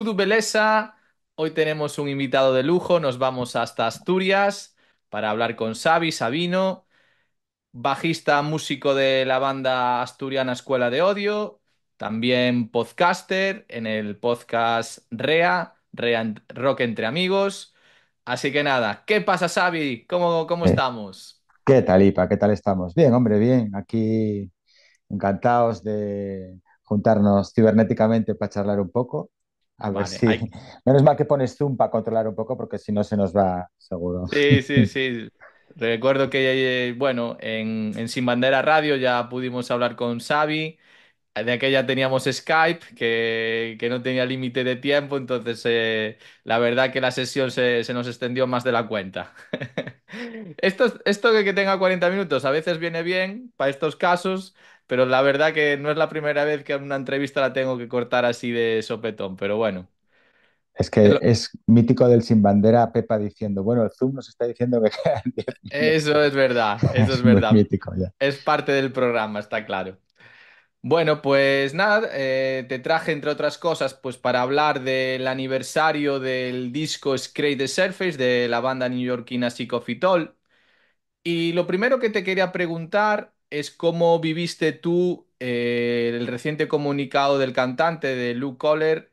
¡Tudo Beleza. Hoy tenemos un invitado de lujo. Nos vamos hasta Asturias para hablar con Xavi Sabino, bajista músico de la banda asturiana Escuela de Odio, también podcaster en el podcast Rea, Rock entre amigos. Así que nada, ¿qué pasa, Xavi? ¿Cómo, cómo eh, estamos? ¿Qué tal, Ipa? ¿Qué tal estamos? Bien, hombre, bien. Aquí encantados de juntarnos cibernéticamente para charlar un poco a ver Menos mal que pones Zoom para controlar un poco, porque si no se nos va seguro. Sí, sí, sí. Recuerdo que, eh, bueno, en, Sin Bandera Radio ya pudimos hablar con Xavi. De aquella teníamos Skype, que, no tenía límite de tiempo, entonces eh, la verdad que la sesión se, nos extendió más de la cuenta. esto, esto que tenga 40 minutos a veces viene bien para estos casos, pero la verdad que no es la primera vez que una entrevista la tengo que cortar así de sopetón, pero bueno. Es que es mítico del sin bandera Pepa diciendo, bueno, el Zoom nos está diciendo que Eso es verdad, eso es verdad. Es parte del programa, está claro. Bueno, pues nada, eh, te traje entre otras cosas, pues para hablar del aniversario del disco Scrape the Surface de la banda neoyorquina Sick of Y lo primero que te quería preguntar es cómo viviste tú eh, el reciente comunicado del cantante de Luke Coller,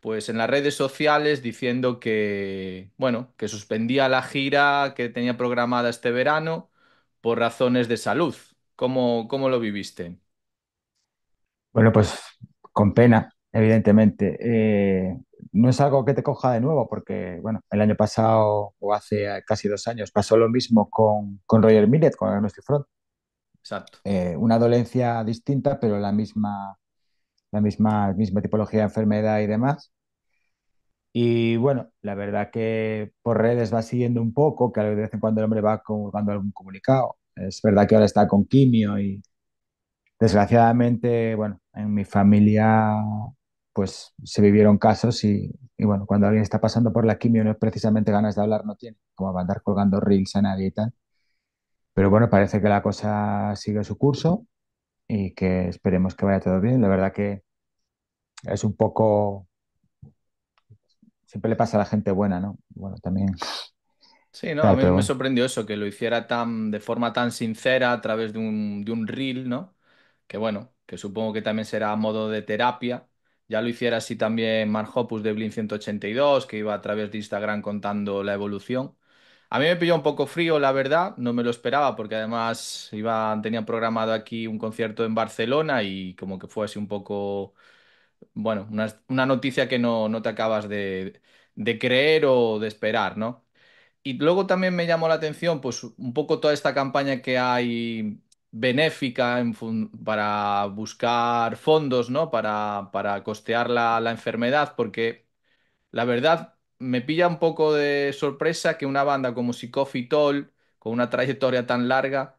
pues en las redes sociales diciendo que, bueno, que suspendía la gira que tenía programada este verano por razones de salud. ¿Cómo, lo viviste? Bueno, pues con pena, evidentemente. Eh, no es algo que te coja de nuevo, porque bueno, el año pasado o hace casi dos años pasó lo mismo con, Roger Millet, con el Front Exacto. Eh, una dolencia distinta, pero la misma, la misma, misma tipología de enfermedad y demás. Y bueno, la verdad que por redes va siguiendo un poco, que de vez en cuando el hombre va colgando algún comunicado. Es verdad que ahora está con quimio y desgraciadamente, bueno, en mi familia pues se vivieron casos y, y bueno, cuando alguien está pasando por la quimio no es precisamente ganas de hablar, no tiene, como va a andar colgando reels a nadie y tal. Pero bueno, parece que la cosa sigue su curso y que esperemos que vaya todo bien. La verdad que es un poco... Siempre le pasa a la gente buena, ¿no? Bueno, también... Sí, no, a mí me sorprendió eso, que lo hiciera tan, de forma tan sincera a través de un, de un reel, ¿no? Que bueno, que supongo que también será a modo de terapia. Ya lo hiciera así también Mark hopus de Blink 182, que iba a través de Instagram contando la evolución. A mí me pilló un poco frío, la verdad, no me lo esperaba porque además iban, tenían programado aquí un concierto en Barcelona y como que fue así un poco, bueno, una, noticia que no, no te acabas de, de creer o de esperar, ¿no? Y luego también me llamó la atención, pues, un poco toda esta campaña que hay benéfica para buscar fondos, ¿no? Para, para costear la, la enfermedad, porque la verdad me pilla un poco de sorpresa que una banda como Coffee Toll, con una trayectoria tan larga,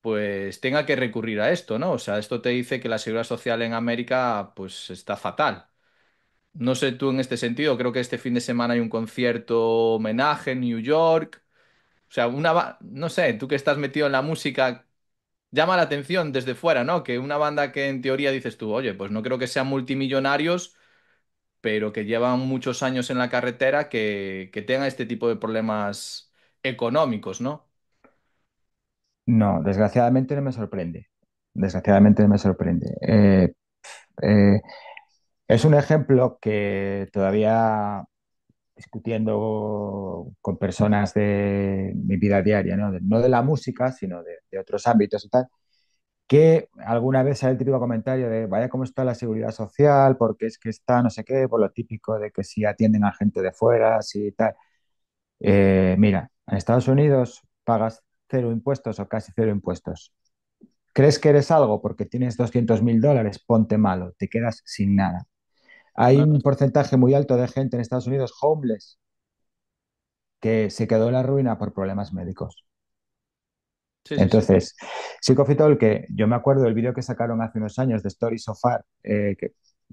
pues tenga que recurrir a esto, ¿no? O sea, esto te dice que la seguridad social en América pues está fatal. No sé tú en este sentido, creo que este fin de semana hay un concierto homenaje en New York. O sea, una no sé, tú que estás metido en la música, llama la atención desde fuera, ¿no? Que una banda que en teoría dices tú, oye, pues no creo que sean multimillonarios, pero que llevan muchos años en la carretera que, que tengan este tipo de problemas económicos, ¿no? No, desgraciadamente no me sorprende. Desgraciadamente no me sorprende. Eh, eh, es un ejemplo que todavía discutiendo con personas de mi vida diaria, ¿no? De, no de la música, sino de, de otros ámbitos y tal, que alguna vez sale el típico comentario de vaya cómo está la seguridad social, porque es que está no sé qué, por lo típico de que si atienden a gente de fuera, si tal. Eh, mira, en Estados Unidos pagas cero impuestos o casi cero impuestos. ¿Crees que eres algo porque tienes 200 mil dólares? Ponte malo, te quedas sin nada. Hay un porcentaje muy alto de gente en Estados Unidos homeless que se quedó en la ruina por problemas médicos. Entonces, sí, sí. que yo me acuerdo del vídeo que sacaron hace unos años de Story So Far, eh,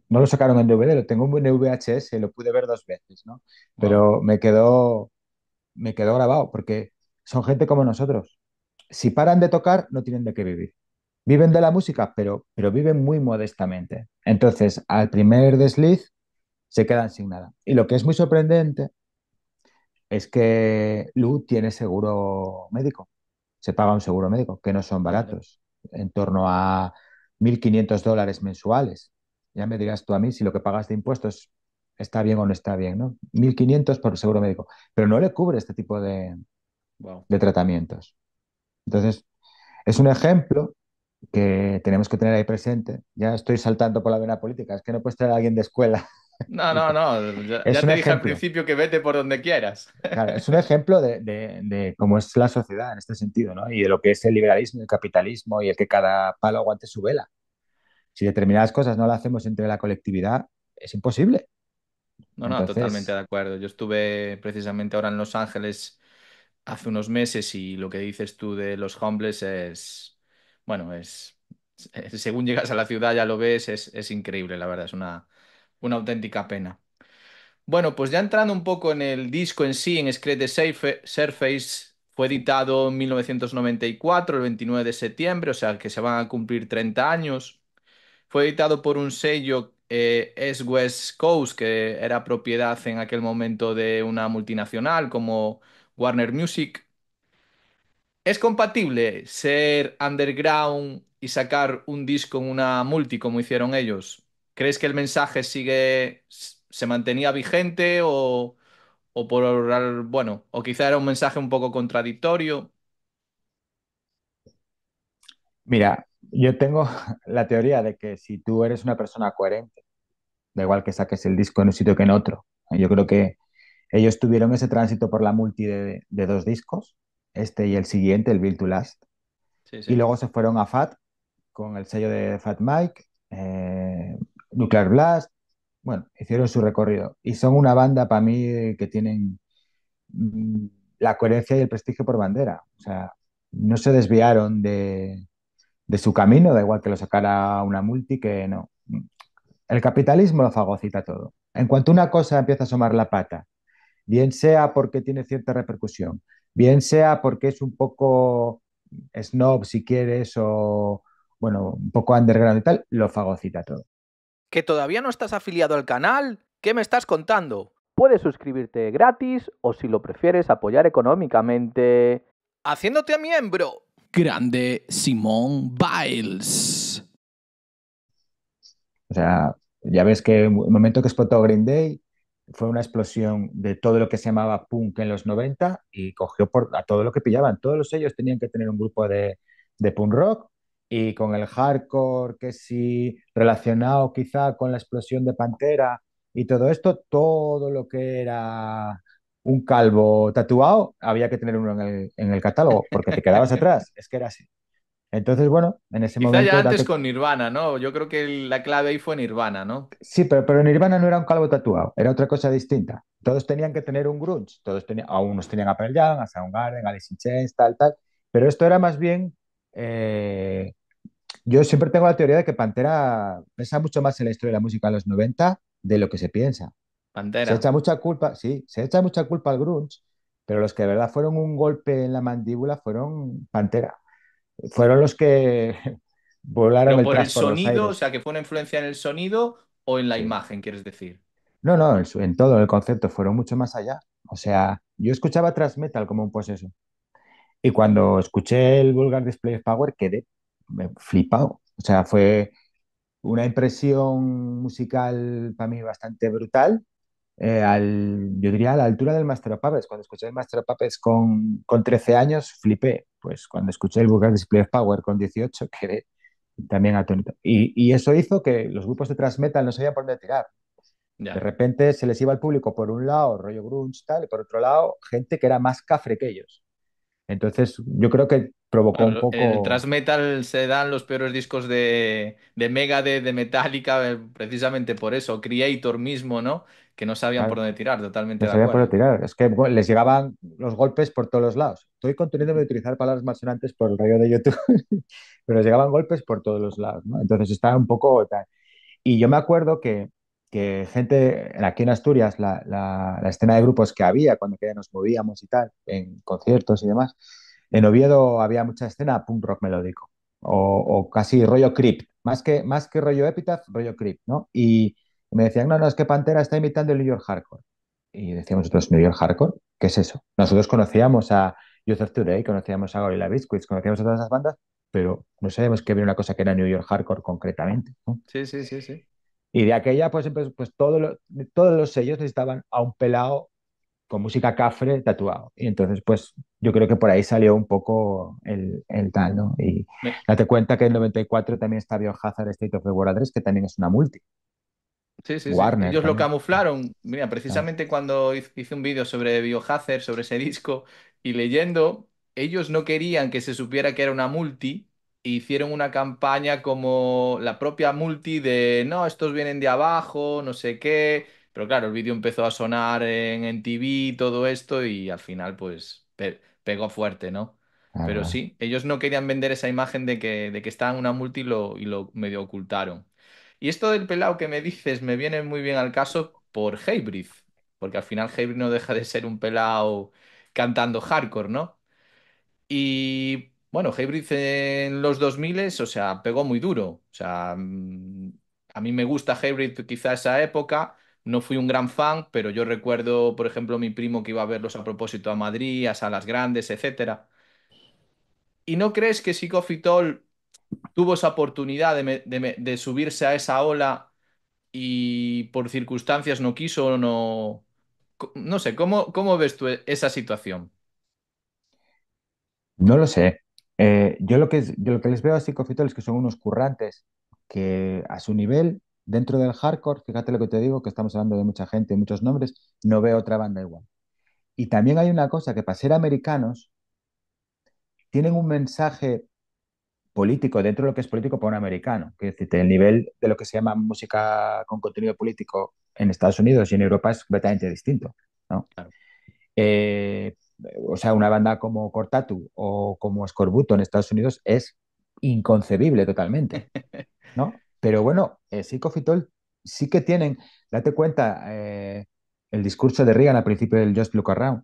no lo sacaron en DVD, lo tengo en VHS, lo pude ver dos veces, ¿no? Pero me quedó me quedó grabado porque son gente como nosotros. Si paran de tocar, no tienen de qué vivir. Viven de la música, pero, pero viven muy modestamente. Entonces, al primer desliz, se quedan sin nada. Y lo que es muy sorprendente es que Lu tiene seguro médico se paga un seguro médico, que no son baratos, en torno a 1.500 dólares mensuales. Ya me dirás tú a mí si lo que pagas de impuestos está bien o no está bien, ¿no? 1.500 por seguro médico, pero no le cubre este tipo de, de tratamientos. Entonces, es un ejemplo que tenemos que tener ahí presente. Ya estoy saltando por la vena política, es que no puedes traer a alguien de escuela no, no, no. Ya, te dije al principio que vete por donde quieras. es un ejemplo de, cómo es la sociedad en este sentido, ¿no? Y de lo que es el liberalismo, el capitalismo y el que cada palo aguante su vela. Si determinadas cosas no las hacemos entre la colectividad, es imposible. No, no, totalmente de acuerdo. Yo estuve precisamente ahora en Los Ángeles hace unos meses y lo que dices tú de los homeless es, bueno, es, según llegas a la ciudad ya lo ves, es increíble, la verdad, es una una auténtica pena. Bueno, pues ya entrando un poco en el disco en sí, en Safe Surface, fue editado en 1994, el 29 de septiembre, o sea que se van a cumplir 30 años. Fue editado por un sello eh, West Coast, que era propiedad en aquel momento de una multinacional como Warner Music. ¿Es compatible ser underground y sacar un disco en una multi como hicieron ellos? ¿Crees que el mensaje sigue, se mantenía vigente o, o por, bueno, o quizá era un mensaje un poco contradictorio? Mira, yo tengo la teoría de que si tú eres una persona coherente, da igual que saques el disco en un sitio que en otro. Yo creo que ellos tuvieron ese tránsito por la multi de, dos discos, este y el siguiente, el Build to Last. Y luego se fueron a Fat con el sello de Fat Mike. Eh, Nuclear Blast, bueno, hicieron su recorrido. Y son una banda para mí que tienen mm, la coherencia y el prestigio por bandera. O sea, no se desviaron de, su camino, da igual que lo sacara una multi, que no. El capitalismo lo fagocita todo. En cuanto una cosa empieza a asomar la pata, bien sea porque tiene cierta repercusión, bien sea porque es un poco snob, si quieres, o bueno, un poco underground y tal, lo fagocita todo. ¿Que todavía no estás afiliado al canal? ¿Qué me estás contando? Puedes suscribirte gratis o si lo prefieres apoyar económicamente. Haciéndote miembro. Grande Simón Biles. O sea, ya ves que el momento que explotó Green Day fue una explosión de todo lo que se llamaba punk en los 90 y cogió por, a todo lo que pillaban. Todos ellos tenían que tener un grupo de, de punk rock y con el hardcore, que sí, relacionado quizá con la explosión de Pantera y todo esto, todo lo que era un calvo tatuado, había que tener uno en el, en el catálogo, porque te quedabas atrás, es que era así. Entonces, bueno, en ese quizá momento... Ya antes con Nirvana, ¿no? Yo creo que la clave ahí fue Nirvana, ¿no? Sí, pero, pero Nirvana no era un calvo tatuado, era otra cosa distinta. Todos tenían que tener un grunge, todos tenían, a unos tenían a Pearl Jam, a Soundgarden, a Alice in Chains, tal, tal, pero esto era más bien eh, yo siempre tengo la teoría de que Pantera pesa mucho más en la historia de la música de los 90 de lo que se piensa. Pantera. Se echa mucha culpa, sí, se echa mucha culpa al grunge, pero los que de verdad fueron un golpe en la mandíbula fueron Pantera. Fueron los que volaron pero por el, sonido, o sea, que fue una influencia en el sonido o en la imagen, quieres decir. No, no, en, todo el concepto fueron mucho más allá. O sea, yo escuchaba transmetal metal como un poseso. Y cuando escuché el Vulgar Display of Power quedé flipado. O sea, fue una impresión musical para mí bastante brutal. Eh, al, yo diría a la altura del Master of Puppets. Cuando escuché el Master of Puppets con, con 13 años, flipé. Pues cuando escuché el Vocal Display of Power con 18, quedé también atónito. Y, y, eso hizo que los grupos de trans metal no sabían por dónde tirar. De repente se les iba al público por un lado, rollo grunge, tal, y por otro lado, gente que era más cafre que ellos. Entonces, yo creo que provocó un poco el poco... metal se dan los peores discos de, Mega, de Metallica, eh, precisamente por eso. Creator mismo, ¿no? Que no sabían por dónde tirar, totalmente No de por dónde tirar. Es que les llegaban los golpes por todos los lados. Estoy conteniéndome de utilizar palabras malsonantes por el radio de YouTube, pero les llegaban golpes por todos los lados, ¿no? Entonces estaba un poco Y yo me acuerdo que, que gente aquí en Asturias, la, la- escena de grupos que había cuando que ya nos movíamos y tal, en conciertos y demás, en Oviedo había mucha escena punk rock melódico o, casi rollo creep, más que, más que rollo epitaph, rollo creep, ¿no? Y me decían, no, no, es que Pantera está imitando el New York Hardcore. Y decíamos nosotros, ¿New York Hardcore? ¿Qué es eso? Nosotros conocíamos a Youth Today, conocíamos a Gorilla Biscuits, conocíamos a todas esas bandas, pero no sabíamos que había una cosa que era New York Hardcore concretamente. Sí, sí, sí, sí. Y de aquella, pues, pues, pues todos los sellos necesitaban a un pelado con música cafre tatuado. Y entonces, pues yo creo que por ahí salió un poco el, tal, ¿no? Y date cuenta que en 94 también está Biohazard State of the World 3, que también es una multi. Sí, sí, sí. Ellos lo camuflaron. Mira, precisamente cuando hice un vídeo sobre Biohazard, sobre ese disco, y leyendo, ellos no querían que se supiera que era una multi, e hicieron una campaña como la propia multi de no, estos vienen de abajo, no sé qué, pero claro, el vídeo empezó a sonar en, en TV y todo esto y al final pues pegó fuerte, ¿no? Ah, Pero sí, ellos no querían vender esa imagen de que, de estaba en una multi y lo, medio ocultaron. Y esto del pelado que me dices me viene muy bien al caso por heybrid porque al final Heybrid no deja de ser un pelao cantando hardcore, ¿no? Y bueno, Heybrid en los 2000, o sea, pegó muy duro. O sea, mm, a mí me gusta Heybreed quizá esa época, no fui un gran fan, pero yo recuerdo, por ejemplo, mi primo que iba a verlos a propósito a Madrid, a salas grandes, etcétera. ¿Y no crees que si tuvo esa oportunidad de, subirse a esa ola y por circunstancias no quiso, o no, no sé, ¿cómo, cómo ves tú esa situación? No lo sé. Eh, yo, lo que yo lo que les veo a Psicofitol es que son unos currantes que a su nivel Dentro del hardcore, fíjate lo que te digo, que estamos hablando de mucha gente, muchos nombres, no veo otra banda igual. Y también hay una cosa, que para ser americanos, tienen un mensaje político dentro de lo que es político para un americano. Que es decir, el nivel de lo que se llama música con contenido político en Estados Unidos y en Europa es completamente distinto. Eh, o sea, una banda como Cortatu o como Scorbuto en Estados Unidos es inconcebible totalmente. ¿no? Pero bueno, eh, psicofitol sí que tienen, date cuenta, eh, el discurso de Reagan al principio del Just Look Around.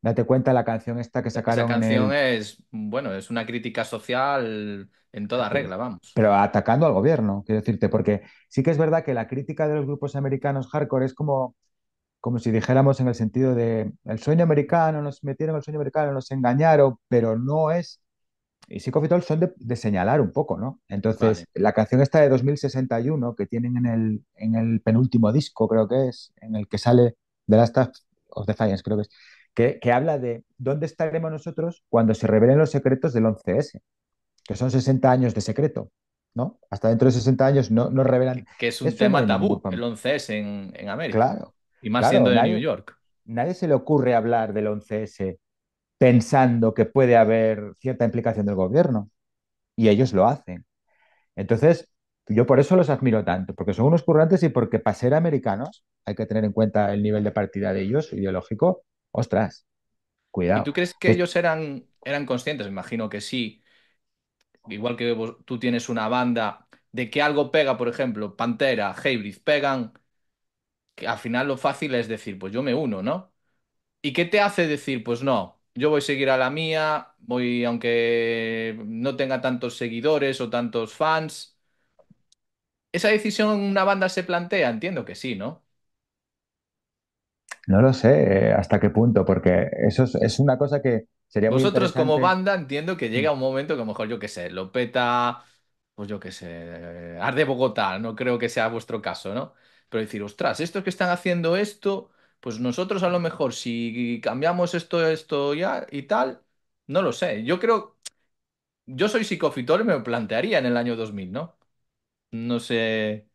Date cuenta la canción esta que sacaron. Esa canción es, bueno, es una crítica social en toda regla, vamos. Pero atacando al gobierno, quiero decirte, porque sí que es verdad que la crítica de los grupos americanos hardcore es como, como si dijéramos en el sentido de el sueño americano, nos metieron el sueño americano, nos engañaron, pero no es y Psicofitol son de, señalar un poco, ¿no? Entonces, la canción esta de 2061 que tienen en el, en el penúltimo disco, creo que es, en el que sale The Staff of creo que es, que, habla de dónde estaremos nosotros cuando se revelen los secretos del 11S, que son 60 años de secreto. ¿no? Hasta dentro de 60 años no, revelan. Que es un tema tabú, el 11S en, América. Claro. Y más siendo de New York. Nadie se le ocurre hablar del 11S pensando que puede haber cierta implicación del gobierno. Y ellos lo hacen. Entonces, yo por eso los admiro tanto, porque son unos currantes y porque para ser americanos hay que tener en cuenta el nivel de partida de ellos, ideológico, ostras, cuidado. ¿Y tú crees que ellos eran, eran conscientes? Me imagino que sí. Igual que tú tienes una banda de que algo pega, por ejemplo, Pantera, Hybrid, pegan, que al final lo fácil es decir, pues yo me uno, ¿no? ¿Y qué te hace decir, pues no, yo voy a seguir a la mía, voy, aunque no tenga tantos seguidores o tantos fans. ¿Esa decisión una banda se plantea? Entiendo que sí, ¿no? No lo sé eh, hasta qué punto, porque eso es, una cosa que sería muy Vosotros como banda entiendo que llega mm. un momento que a lo mejor, yo qué sé, Lopeta, pues yo qué sé, Arde Bogotá, no creo que sea vuestro caso, ¿no? Pero decir, ostras, estos que están haciendo esto pues nosotros a lo mejor, si cambiamos esto, esto ya y tal, no lo sé. Yo creo, yo soy psicofitor y me plantearía en el año 2000, ¿no? No sé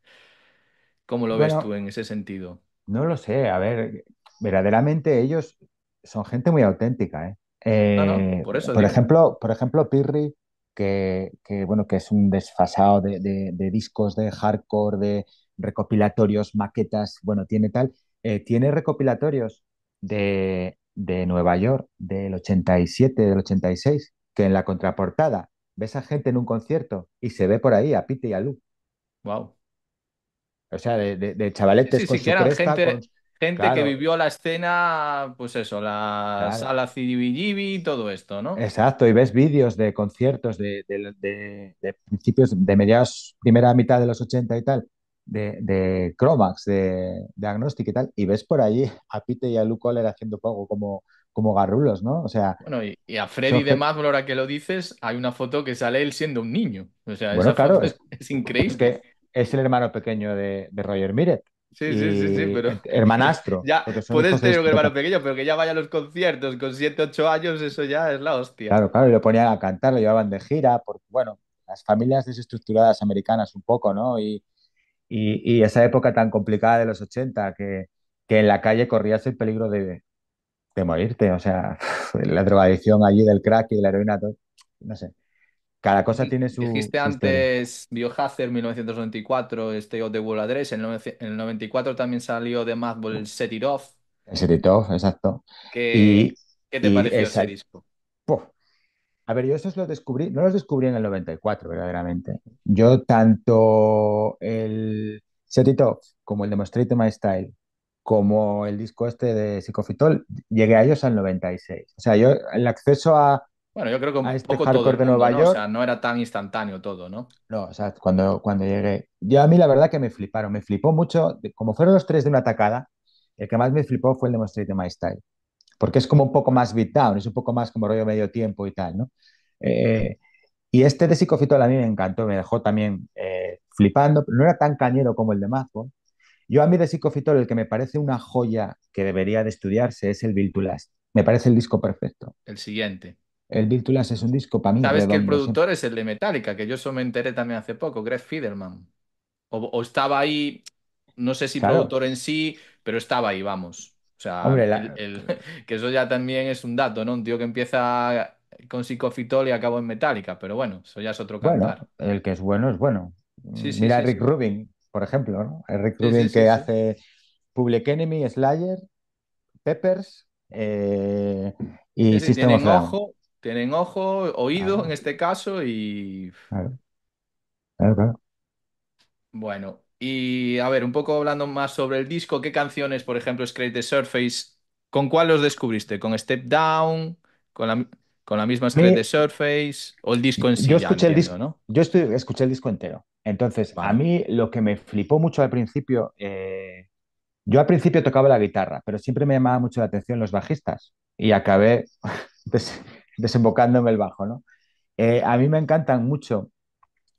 cómo lo ves tú en ese sentido. no lo sé, a ver, verdaderamente ellos son gente muy auténtica, ¿eh? No, no, eh, por eso por ejemplo, por ejemplo, Pirri, que, bueno, que es un desfasado de discos de hardcore, de recopilatorios, maquetas, bueno, tiene tal. Eh, tiene recopilatorios de, de Nueva York del 87, del 86, que en la contraportada ves a gente en un concierto y se ve por ahí a Pete y a Lu. Wow. O sea, de, chavaletes sí, gente, que vivió la escena, pues eso, la sala y todo esto, ¿no? Exacto, y ves vídeos de conciertos de, de, principios, de mediados, primera mitad de los 80 y tal, de, de Cromax, de, de, Agnostic y tal, y ves por allí a Pete y a Luke Coller haciendo poco como, como garrulos, ¿no? O sea. Bueno, y, a Freddy de Mad, ahora que lo dices, hay una foto que sale él siendo un niño. O sea, esa foto es, increíble. Es que es el hermano pequeño de, de Roger Miret. Sí, sí, sí, sí, pero. Hermanastro. ya, puedes tener un este hermano pequeño, pero que ya vaya a los conciertos con 7, 8 años, eso ya es la hostia. Claro, claro, y lo ponían a cantar, lo llevaban de gira, porque, bueno, las familias desestructuradas americanas un poco, ¿no? Y, y, esa época tan complicada de los 80, que, que en la calle corrías el peligro de, de morirte, o sea, la drogadicción allí del crack y de la heroína, todo, no sé. Cada cosa tiene su. Dijiste antes Biohazard 1994, este of the World Address. En el 94 también salió de Madball el Set It Off. Set It Off, exacto. ¿Qué, ¿qué te pareció ese disco? A ver, yo esos los descubrí, no los descubrí en el 94, verdaderamente. Yo tanto el Set como el Demonstrate My Style, como el disco este de Psicofitol, llegué a ellos al 96. O sea, yo el acceso a... Bueno, yo creo que un este poco todo de Nueva York, o sea, no era tan instantáneo todo, ¿no? No, o sea, cuando, cuando llegué... Yo a mí la verdad que me fliparon, me flipó mucho, como fueron los tres de una tacada, el que más me flipó fue el Demonstrate My Style porque es como un poco más beat es un poco más como rollo medio tiempo y tal, ¿no? Eh, y este de Psicofitol a mí me encantó, me dejó también eh, flipando, pero no era tan cañero como el de Mazo. Yo a mí de Psicofitol el que me parece una joya que debería de estudiarse es el Virtulas. Me parece el disco perfecto. El siguiente. El Virtulas es un disco para mí. Sabes que el productor es el de Metallica, que yo eso me enteré también hace poco, Greg Fiederman. O, estaba ahí, no sé si productor en sí, pero estaba ahí, vamos. O sea, que eso ya también es un dato, ¿no? Un tío que empieza con psicofitol y acabó en metálica, pero bueno, eso ya es otro cantar. Bueno, el que es bueno es bueno. Mira Rick Rubin, por ejemplo, ¿no? El Rick Rubin que hace Public Enemy, Slayer, Peppers eh, y System tienen ojo, Tienen ojo, oído en este caso y... Bueno, y a ver, un poco hablando más sobre el disco, ¿qué canciones, por ejemplo, Scrape the Surface, con cuál los descubriste? ¿Con Step Down? ¿Con la, con la misma Scrape the Surface? ¿O el disco en sí Yo escuché el disco, ¿no? yo escuché el disco entero. Entonces, a mí lo que me flipó mucho al principio, eh, yo al principio tocaba la guitarra, pero siempre me llamaba mucho la atención los bajistas y acabé desembocándome el bajo, ¿no? Eh, a mí me encantan mucho.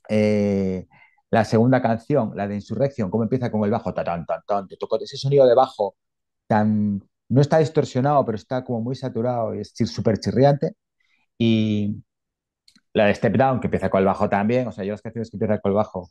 Eh, la segunda canción, la de Insurrección, cómo empieza con el bajo, ta tan tan ese sonido de bajo tan no está distorsionado, pero está como muy saturado y es súper chirriante. Y la de Step Down, que empieza con el bajo también, o sea, yo las canciones que empiezan con el bajo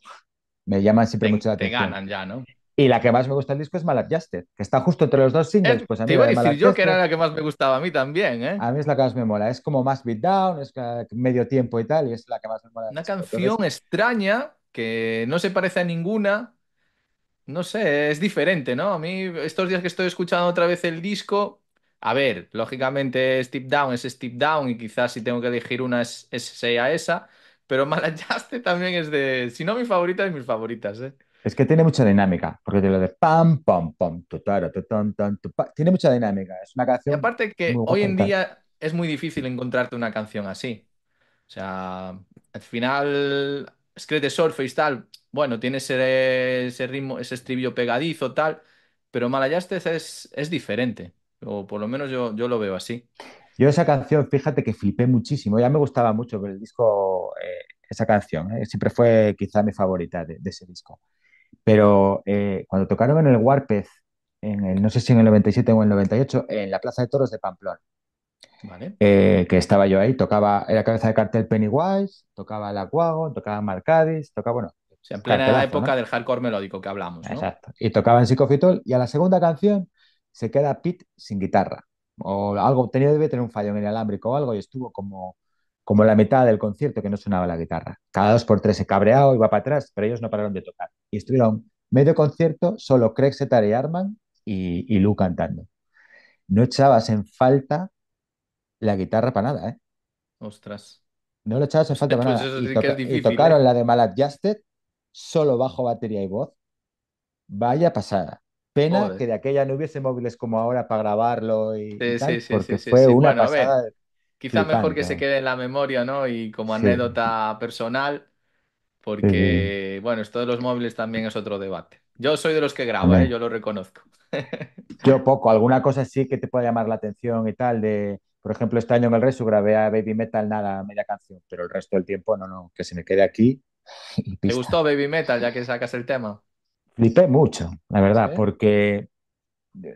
me llaman siempre mucho la atención. Te ganan ya, ¿no? Y la que más me gusta del disco es Maladjusted, que está justo entre los dos singles. pues te iba a decir yo que era la que más me gustaba a mí también, ¿eh? A mí es la que más me mola. Es como más down es medio tiempo y tal, y es la que más me mola. Una canción extraña, que no se parece a ninguna. No sé, es diferente, ¿no? A mí, estos días que estoy escuchando otra vez el disco, a ver, lógicamente Step Down es Step Down y quizás si tengo que elegir una es, esa, pero Malayaste también es de, si no mi favorita, es mis favoritas, ¿eh? Es que tiene mucha dinámica, porque te lo de pam, pam, pam, tu, tiene mucha dinámica. Es una Y aparte que hoy en día es muy difícil encontrarte una canción así. O sea, al final es de Surface tal, bueno, tiene ese, ritmo, ese estribillo pegadizo tal, pero Malayastes es, es diferente, o por lo menos yo, yo lo veo así. Yo esa canción, fíjate que flipé muchísimo, ya me gustaba mucho el disco, eh, esa canción, eh, siempre fue quizá mi favorita de, ese disco. Pero eh, cuando tocaron en el Warpez, en el, no sé si en el 97 o en el 98, en la Plaza de Toros de Pamplona, eh, que estaba yo ahí, tocaba en la cabeza de cartel Pennywise, tocaba el Aquagon, tocaba Marcadis, tocaba, bueno. en plena la época del hardcore melódico que hablamos. Exacto. Y tocaba en Psicofitol y a la segunda canción se queda Pete sin guitarra. O algo, tenía, debe tener un fallo en el alámbrico o algo y estuvo como, como la mitad del concierto que no sonaba la guitarra. Cada dos por tres se cabreaba, iba para atrás, pero ellos no pararon de tocar. Y estuvieron medio concierto, solo Craig Setar y Arman y, y Lou cantando. No echabas en falta la guitarra para nada, ¿eh? Ostras. No lo echabas en falta para pues nada. y, tocaron ¿eh? la de Maladjusted, solo bajo batería y voz. Vaya pasada. Pena que de aquella no hubiese móviles como ahora para grabarlo y, sí, tal, sí, porque fue una pasada. Quizá mejor que se ¿eh? quede en la memoria, ¿no? Y como anécdota personal, porque, bueno, esto de los móviles también es otro debate. Yo soy de los que graba, ¿eh? yo lo reconozco. yo poco, alguna cosa sí que te pueda llamar la atención y tal, de, por ejemplo, este año en el Resu grabé a Baby Metal nada, media canción, pero el resto del tiempo no, no, que se me quede aquí. ¿Te gustó Baby Metal ya que sacas el tema? Flipé mucho, la verdad, porque eh,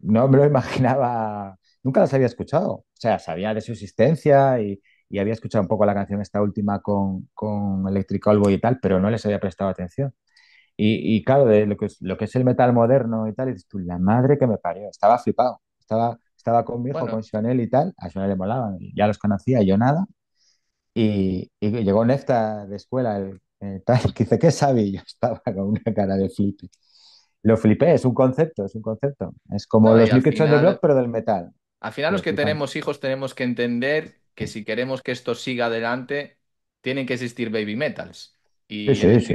no me lo imaginaba, nunca las había escuchado. O sea, sabía de su existencia y, había escuchado un poco la canción esta última con, con Electric Albo y tal, pero no les había prestado atención. Y, claro, de lo que, es, lo que es el metal moderno y tal, y dices tú, la madre que me parió, estaba flipado, estaba estaba con mi hijo, con Chanel y tal, a Chanel le molaban, ya los conocía, yo nada. Y, y llegó Nefta de escuela, el, tal, que dice, ¿qué sabe? Y yo estaba con una cara de flip. Lo flipé, es un concepto, es un concepto. Es como los los Liquid Rock, pero del metal. Al final, los que tenemos hijos tenemos que entender que si queremos que esto siga adelante, tienen que existir baby metals y sí,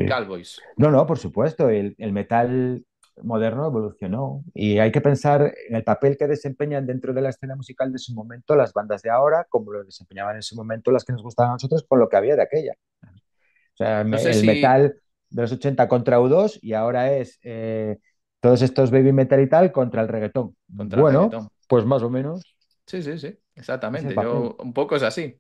No, no, por supuesto. El, el metal moderno evolucionó y hay que pensar en el papel que desempeñan dentro de la escena musical de su momento las bandas de ahora, como lo desempeñaban en su momento las que nos gustaban a nosotros con lo que había de aquella. el metal de los 80 contra U2 y ahora es eh, todos estos baby metal y tal contra el reggaetón. Contra bueno, el pues más o menos. Sí, sí, sí, exactamente. un poco es así.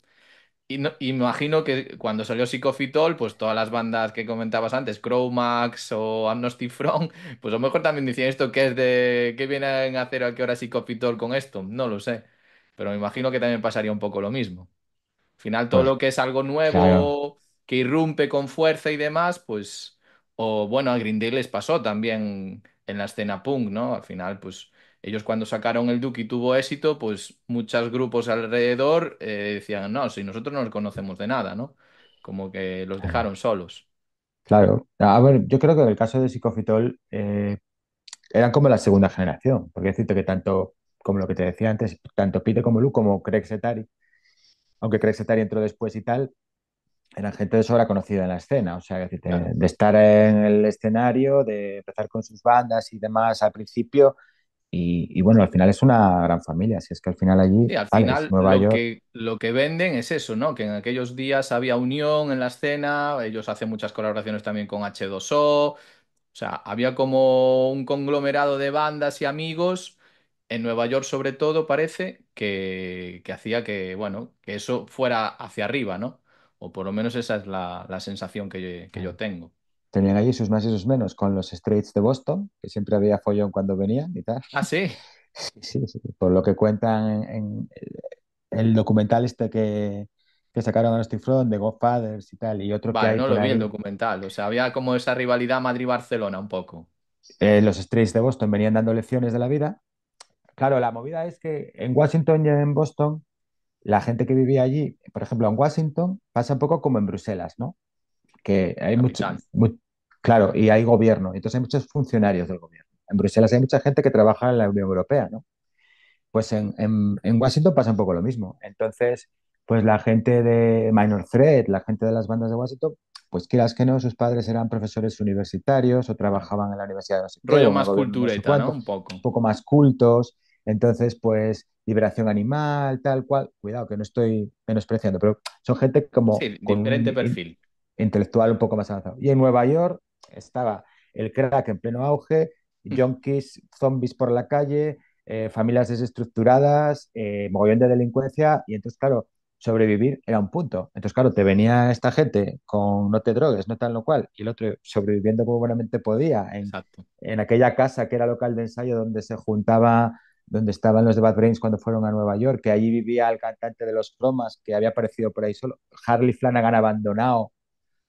Y imagino que cuando salió Psicofitol, pues todas las bandas que comentabas antes, Crowmax o Amnesty Front, pues a lo mejor también decían esto que es de qué vienen a hacer a qué hora Psicofitol con esto, no lo sé. Pero me imagino que también pasaría un poco lo mismo. Al final todo pues, lo que es algo nuevo, que irrumpe con fuerza y demás, pues o bueno, a Green Day les pasó también en la escena punk, ¿no? Al final pues ellos cuando sacaron el Duke y tuvo éxito, pues muchos grupos alrededor eh, decían, no, si nosotros no los conocemos de nada, ¿no? Como que los dejaron solos. Claro. A ver, yo creo que en el caso de Psicofitol eh, eran como la segunda generación, porque es cierto que tanto, como lo que te decía antes, tanto Pete como Lu, como Craig Setari, aunque Craig Setari entró después y tal, eran gente de sobra conocida en la escena, o sea, de estar en el escenario, de empezar con sus bandas y demás al principio, y, bueno, al final es una gran familia, si es que al final allí... al final lo, que, lo que venden es eso, ¿no? Que en aquellos días había unión en la escena, ellos hacen muchas colaboraciones también con H2O, o sea, había como un conglomerado de bandas y amigos en Nueva York sobre todo parece que, hacía que, bueno, que eso fuera hacia arriba, ¿no? O por lo menos esa es la, la sensación que, yo, que yo tengo tenían allí sus más y sus menos con los Straits de Boston, que siempre había follón cuando venían y tal. Ah, sí. Sí, sí, por lo que cuentan en el documental este que, sacaron a los Tifrón de Godfathers y tal, y otro que hay no lo vi el documental, o sea, había como esa rivalidad Madrid-Barcelona un poco. Eh, los Straits de Boston venían dando lecciones de la vida. Claro, la movida es que en Washington y en Boston, la gente que vivía allí, por ejemplo, en Washington, pasa un poco como en Bruselas, ¿no? que hay muchos, claro, y hay gobierno, entonces hay muchos funcionarios del gobierno. En Bruselas hay mucha gente que trabaja en la Unión Europea, Pues en, Washington pasa un poco lo mismo. Entonces, pues la gente de Minor Threat, la gente de las bandas de Washington, pues quieras que no, sus padres eran profesores universitarios o trabajaban en la universidad de Washington más cultura y tal, Un poco. Un poco más cultos. Entonces, pues, liberación animal, tal cual. Cuidado, que no estoy menospreciando, pero son gente como. Sí, diferente perfil intelectual un poco más avanzado. Y en Nueva York estaba el crack en pleno auge, mm. junkies, zombies por la calle, eh, familias desestructuradas, eh, de delincuencia, y entonces, claro, sobrevivir era un punto. Entonces, claro, te venía esta gente con no te drogues, no tal lo cual, y el otro sobreviviendo como buenamente podía, en, aquella casa que era local de ensayo donde se juntaba, donde estaban los de Bad Brains cuando fueron a Nueva York, que allí vivía el cantante de los cromas que había aparecido por ahí solo, Harley Flanagan abandonado,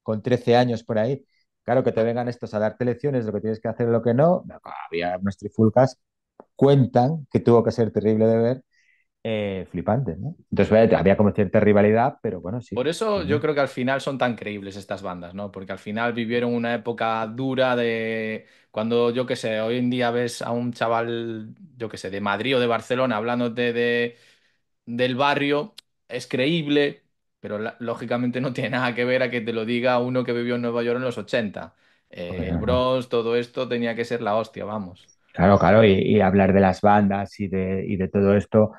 con 13 años por ahí. Claro que te vengan estos a darte lecciones de lo que tienes que hacer y lo que no. había unas trifulcas, cuentan que tuvo que ser terrible de ver, eh, flipante. ¿no? Entonces había como cierta rivalidad, pero bueno, sí. Por eso yo creo que al final son tan creíbles estas bandas, ¿no? Porque al final vivieron una época dura de cuando yo qué sé, hoy en día ves a un chaval, yo qué sé, de Madrid o de Barcelona hablándote de, del barrio, es creíble, pero lógicamente no tiene nada que ver a que te lo diga uno que vivió en Nueva York en los 80. Eh, el Bronx, todo esto tenía que ser la hostia, vamos. Claro, claro, y, hablar de las bandas y de, y de todo esto.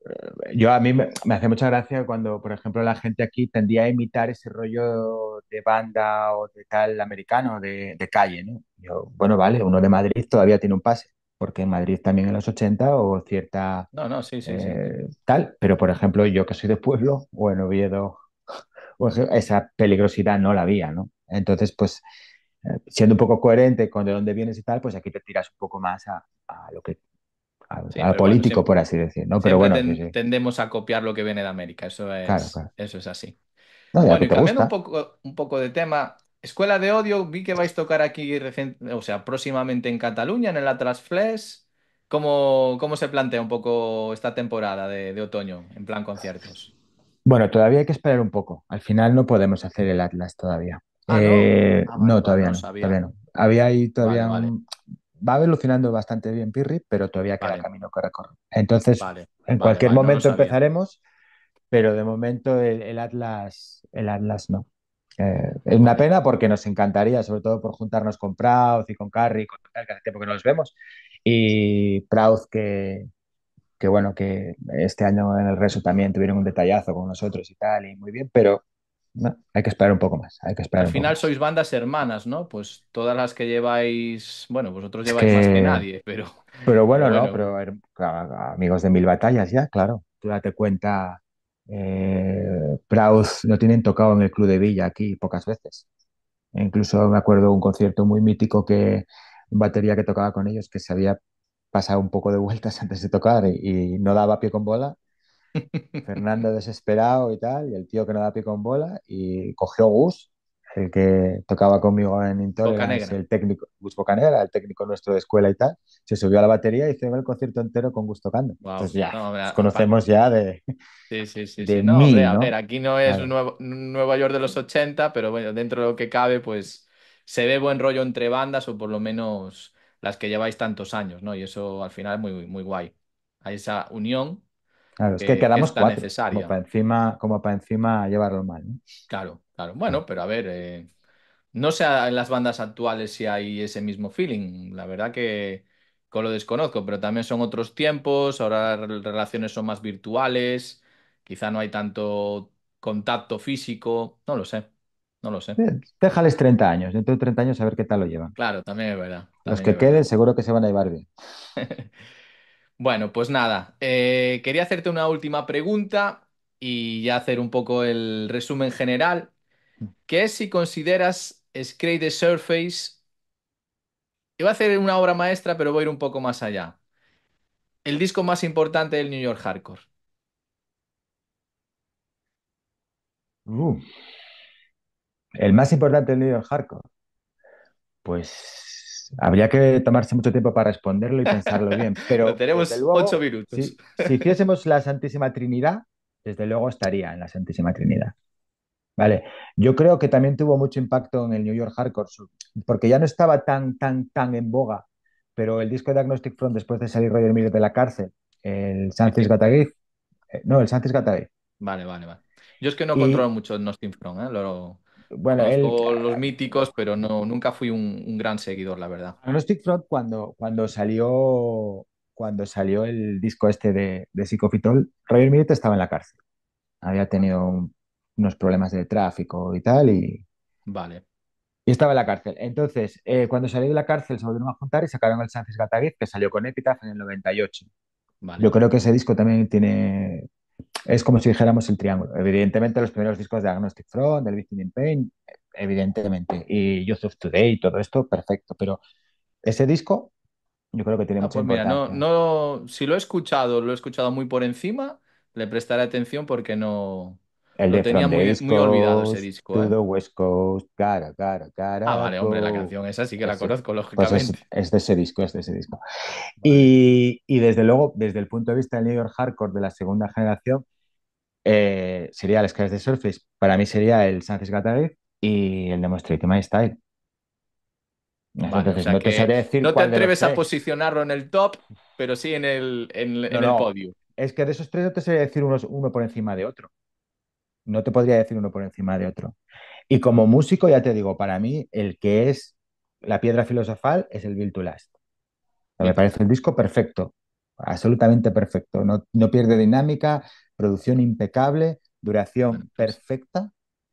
Eh, yo a mí me, hace mucha gracia cuando, por ejemplo, la gente aquí tendía a imitar ese rollo de banda o de tal americano, de, calle, ¿no? bueno, vale, uno de Madrid todavía tiene un pase, porque en Madrid también en los 80 o cierta no, no, sí, sí, eh, tal, pero por ejemplo yo que soy de pueblo o en Oviedo, esa peligrosidad no la había, ¿no? Entonces, pues eh, siendo un poco coherente con de dónde vienes y tal, pues aquí te tiras un poco más a, lo que a, político, por así decir, ¿no? Pero bueno, tendemos a copiar lo que viene de América, eso es, Eso es así. poco, un poco de tema, Escuela de Odio, vi que vais a tocar aquí recién, o sea, próximamente en Cataluña, en el Atlas Flesh. ¿Cómo, se plantea un poco esta temporada de, otoño en plan conciertos? Bueno, todavía hay que esperar un poco. Al final no podemos hacer el Atlas todavía. Ah, no. Eh, ah, pues todavía no, Había ahí todavía Va evolucionando bastante bien Pirri, pero todavía queda camino que recorrer. Entonces, en cualquier momento empezaremos, pero de momento el Atlas, el Atlas no. Eh, es una pena porque nos encantaría, sobre todo por juntarnos con Proud y con Carrie, con que hace tiempo que no los vemos. Y Proud, que, que bueno, que este año en el resto también tuvieron un detallazo con nosotros y tal, y muy bien, pero hay que esperar un poco más. Hay que esperar Al final sois bandas hermanas, ¿no? Pues todas las que lleváis, bueno, vosotros lleváis más que nadie, pero. Pero bueno, no, pero amigos de mil batallas ya, claro. Tú date cuenta eh, no tienen tocado en el Club de Villa aquí pocas veces. E incluso me acuerdo un concierto muy mítico que batería que tocaba con ellos que se había pasado un poco de vueltas antes de tocar y, y no daba pie con bola. Fernando desesperado y tal, y el tío que no da pie con bola y cogió Gus el que tocaba conmigo en Intor, el técnico, Gus Bocanegra, el técnico nuestro de escuela y tal, se subió a la batería y hizo el concierto entero con Gusto tocando. ya, conocemos ya de mí, A ver, aquí no es Nueva, Nueva York de los 80, pero bueno, dentro de lo que cabe, pues se ve buen rollo entre bandas o por lo menos las que lleváis tantos años, ¿no? Y eso al final es muy, muy guay. Hay esa unión Claro, que es que quedamos necesaria. para encima, como para encima llevarlo mal. ¿no? Claro, Claro, bueno, pero a ver, eh, no sé en las bandas actuales si hay ese mismo feeling. La verdad que, lo desconozco, pero también son otros tiempos, ahora las relaciones son más virtuales, quizá no hay tanto contacto físico, no lo sé, no lo sé. Déjales 30 años, dentro de 30 años a ver qué tal lo llevan. Claro, también es verdad, Los que queden seguro que se van a llevar bien. Bueno, pues nada, eh, quería hacerte una última pregunta y ya hacer un poco el resumen general. ¿Qué es si consideras Scrape the Surface. Iba a hacer una obra maestra, pero voy a ir un poco más allá. El disco más importante del New York Hardcore. Uh. el más importante del New York Hardcore. Pues habría que tomarse mucho tiempo para responderlo y pensarlo bien. Pero tenemos ocho minutos. si hiciésemos la Santísima Trinidad, desde luego estaría en la Santísima Trinidad. Vale, yo creo que también tuvo mucho impacto en el New York Hardcore, porque ya no estaba tan, tan, tan en boga, pero el disco de Agnostic Front después de salir Roger Miller de la cárcel, el Sánchez Gatagif, eh, no, el Sánchez Gatagui. Vale, vale, vale. Yo es que no controlo mucho Agnostic Front, ¿eh? Lo, bueno, los míticos, pero no, nunca fui un, gran seguidor, la verdad. Agnostic Front cuando, cuando salió cuando salió el disco este de, de Psicofitol, Roger Miller estaba en la cárcel. Había tenido un unos problemas de tráfico y tal, y... Vale. Y estaba en la cárcel. Entonces, eh, cuando salí de la cárcel se volvieron a juntar y sacaron el Sánchez Gataguiz, que salió con Epitaph en el 98. Yo creo que ese disco también tiene... Es como si dijéramos el triángulo. Evidentemente, los primeros discos de Agnostic Front, del Victim in Pain, evidentemente, y Youth of Today y todo esto, perfecto. Pero ese disco yo creo que tiene ah, mucho pues mira, no, no, si lo he escuchado, lo he escuchado muy por encima, le prestaré atención porque no, lo tenía muy, olvidado ese disco. ¿eh? West Coast, cara, cara, cara. Ah, vale, hombre, la canción esa sí que la conozco, pues lógicamente. es, de ese disco, es de ese disco. Y, desde luego, desde el punto de vista del New York Hardcore de la segunda generación, eh, sería el Skies de Surface. Para mí sería el Sánchez Gatari y el Demonstrate My Style. no, te no te atreves a posicionarlo en el top, pero sí en el, el podio. Es que de esos tres no te sería decir uno por encima de otro. No te podría decir uno por encima de otro. Y como músico, ya te digo, para mí el que es la piedra filosofal es el Bill to Last. Me parece un disco perfecto, absolutamente perfecto. No, no pierde dinámica, producción impecable, duración perfecta.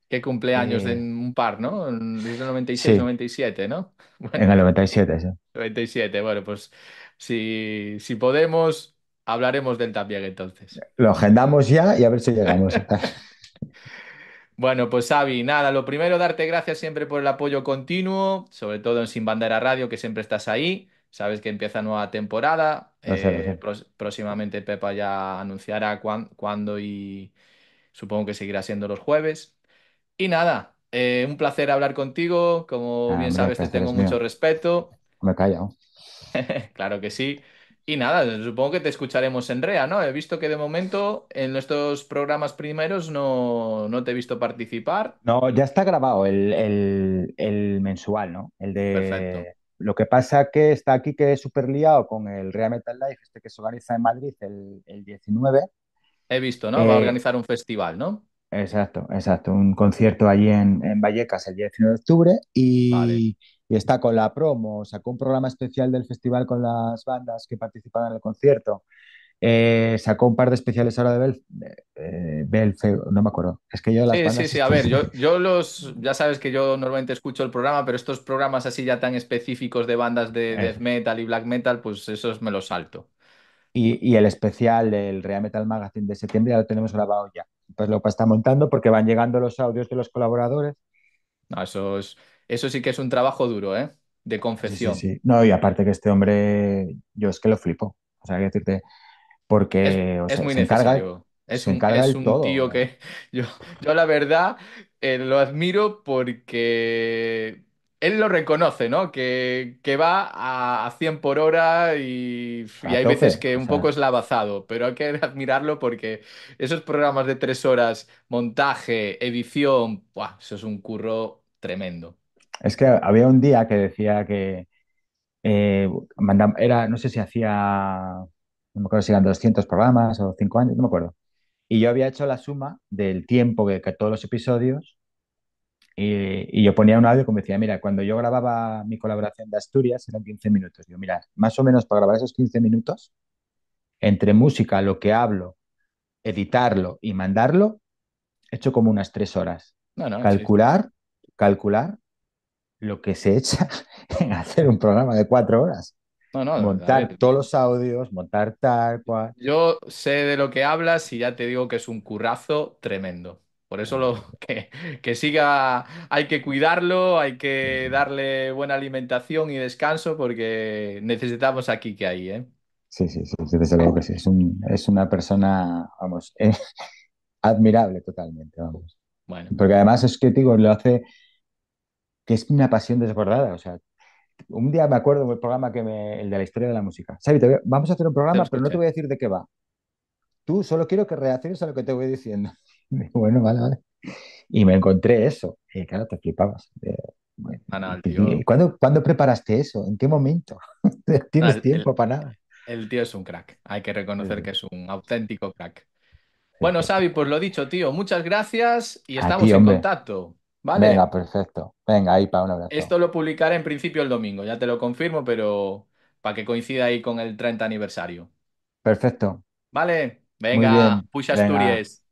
Que cumpleaños años eh, en un par, ¿no? En el 96, 97, ¿no? en el 97, sí. 97, bueno, pues si, si podemos, hablaremos del Tapiegue entonces. Lo agendamos ya y a ver si llegamos. Bueno, pues Xavi, nada, lo primero darte gracias siempre por el apoyo continuo, sobre todo en Sin Bandera Radio, que siempre estás ahí. Sabes que empieza nueva temporada. Eh, próximamente Pepa ya anunciará cuándo y supongo que seguirá siendo los jueves. Y nada, eh, un placer hablar contigo. Como ah, bien sabes, te tengo mucho respeto. Me he claro que sí. Y nada, supongo que te escucharemos en REA, ¿no? He visto que de momento en nuestros programas primeros no, te he visto participar. No, ya está grabado el, mensual, ¿no? El de... Perfecto. Lo que pasa que está aquí que es súper liado con el Real Metal Life, este que se organiza en Madrid el, 19. He visto, ¿no? Va a eh, organizar un festival, ¿no? Exacto, exacto. Un concierto allí en, Vallecas el 19 de octubre y... Vale y está con la promo, sacó un programa especial del festival con las bandas que participaban en el concierto, eh, sacó un par de especiales ahora de eh, eh, Belf, no me acuerdo. Es que yo las sí, sí, sí, a ver, yo, los, ya sabes que yo normalmente escucho el programa, pero estos programas así ya tan específicos de bandas de death metal y black metal, pues esos me los salto. Y, y, el especial del Real Metal Magazine de septiembre ya lo tenemos grabado ya. Pues lo está montando porque van llegando los audios de los colaboradores. No, eso es, eso sí que es un trabajo duro, ¿eh? De confesión. Sí, sí, No, y aparte que este hombre, yo es que lo flipo. O sea, hay que decirte, porque es, muy necesario. es un, tío que yo, la verdad eh, lo admiro porque él lo reconoce, ¿no? Que, va a, 100 por hora y, hay veces que un poco es lavazado, pero hay que admirarlo porque esos programas de tres horas, montaje, edición, ¡buah! eso es un curro tremendo. Es que había un día que decía que eh, era, no sé si hacía, no me acuerdo si eran 200 programas o 5 años, no me acuerdo. Y yo había hecho la suma del tiempo que, todos los episodios y, yo ponía un audio como decía, mira, cuando yo grababa mi colaboración de Asturias eran 15 minutos. Yo, mira, más o menos para grabar esos 15 minutos, entre música, lo que hablo, editarlo y mandarlo, he hecho como unas 3 horas. No, Calcular, calcular, lo que se echa en hacer un programa de cuatro horas. montar todos los audios, montar tal cual. Yo sé de lo que hablas y ya te digo que es un currazo tremendo. Por eso lo que, que, siga, hay que cuidarlo, hay que darle buena alimentación y descanso porque necesitamos aquí que hay, ¿eh? Sí, sí, sí, Es, una persona, vamos, eh, admirable totalmente, vamos. Bueno. Porque además es que, digo, lo hace, que es una pasión desbordada. O sea, un día me acuerdo del programa que me, el de la historia de la música. Sabi vamos a hacer un programa, pero no te voy a decir de qué va. Tú solo quiero que reacciones a lo que te voy diciendo. bueno, vale, vale. Y me encontré eso. Y claro, te flipabas. Eh, ¿cuándo, preparaste eso? ¿En qué momento? ¿Tienes tiempo para nada? El tío es un crack. Hay que reconocer que es un auténtico crack. Bueno, Xavi, pues lo dicho, tío. Muchas gracias y estamos en contacto. Venga, perfecto. Venga, ahí para Esto lo publicaré en principio el domingo, ya te lo confirmo, pero para que coincida ahí con el 30 aniversario. Perfecto. ¿Vale? Venga, bien. Asturias.